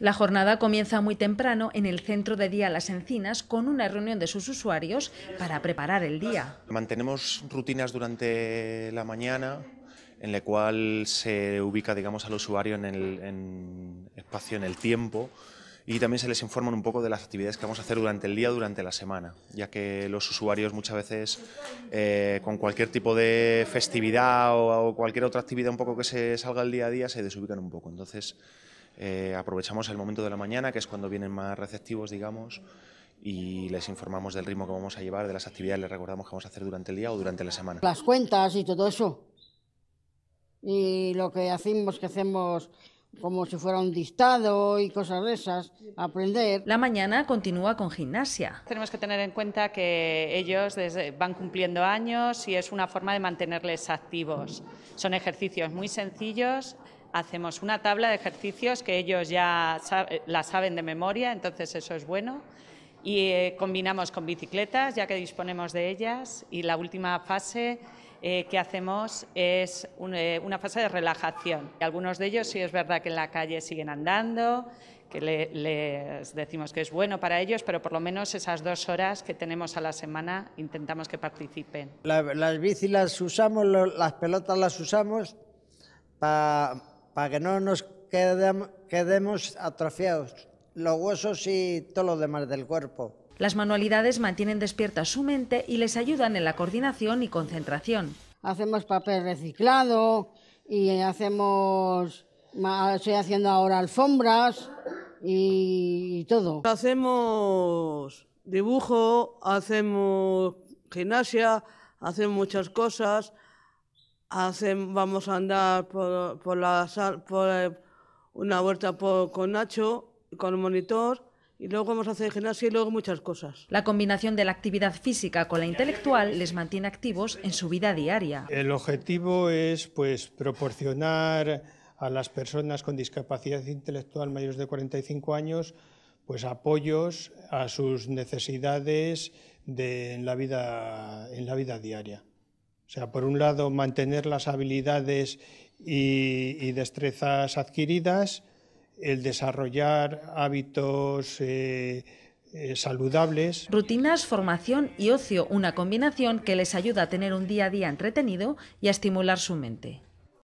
La jornada comienza muy temprano en el centro de día Las Encinas con una reunión de sus usuarios para preparar el día. Mantenemos rutinas durante la mañana en la cual se ubica digamos, al usuario en el espacio, en el tiempo y también se les informa un poco de las actividades que vamos a hacer durante el día, durante la semana, ya que los usuarios muchas veces eh, con cualquier tipo de festividad o, cualquier otra actividad un poco que se salga el día a día se desubican un poco. Entonces eh, aprovechamos el momento de la mañana, que es cuando vienen más receptivos, digamos, y les informamos del ritmo que vamos a llevar, de las actividades, les recordamos que vamos a hacer durante el día o durante la semana. Las cuentas y todo eso. Y lo que hacemos, que hacemos como si fuera un dictado y cosas de esas, aprender. La mañana continúa con gimnasia. Tenemos que tener en cuenta que ellos van cumpliendo años y es una forma de mantenerles activos. Son ejercicios muy sencillos. Hacemos una tabla de ejercicios que ellos ya la saben de memoria, entonces eso es bueno. Y eh, combinamos con bicicletas, ya que disponemos de ellas. Y la última fase eh, que hacemos es eh, una fase de relajación. Algunos de ellos sí es verdad que en la calle siguen andando, que les decimos que es bueno para ellos, pero por lo menos esas dos horas que tenemos a la semana intentamos que participen. las bicis las usamos, las pelotas las usamos para que no nos quedemos atrofiados, los huesos y todo lo demás del cuerpo. Las manualidades mantienen despierta su mente y les ayudan en la coordinación y concentración. Hacemos papel reciclado y hacemos, estoy haciendo ahora alfombras y todo. Hacemos dibujo, hacemos gimnasia, hacemos muchas cosas, vamos a andar por, la, eh, una vuelta con Nacho, con el monitor y luego vamos a hacer gimnasia y luego muchas cosas. La combinación de la actividad física con la intelectual les mantiene activos en su vida diaria. El objetivo es pues proporcionar a las personas con discapacidad intelectual mayores de 45 años pues apoyos a sus necesidades de, en, la vida, diaria. O sea, por un lado, mantener las habilidades y destrezas adquiridas el desarrollar hábitos eh, eh, saludables. Rutinas, formación y ocio, una combinación que les ayuda a tener un día a día entretenido y a estimular su mente.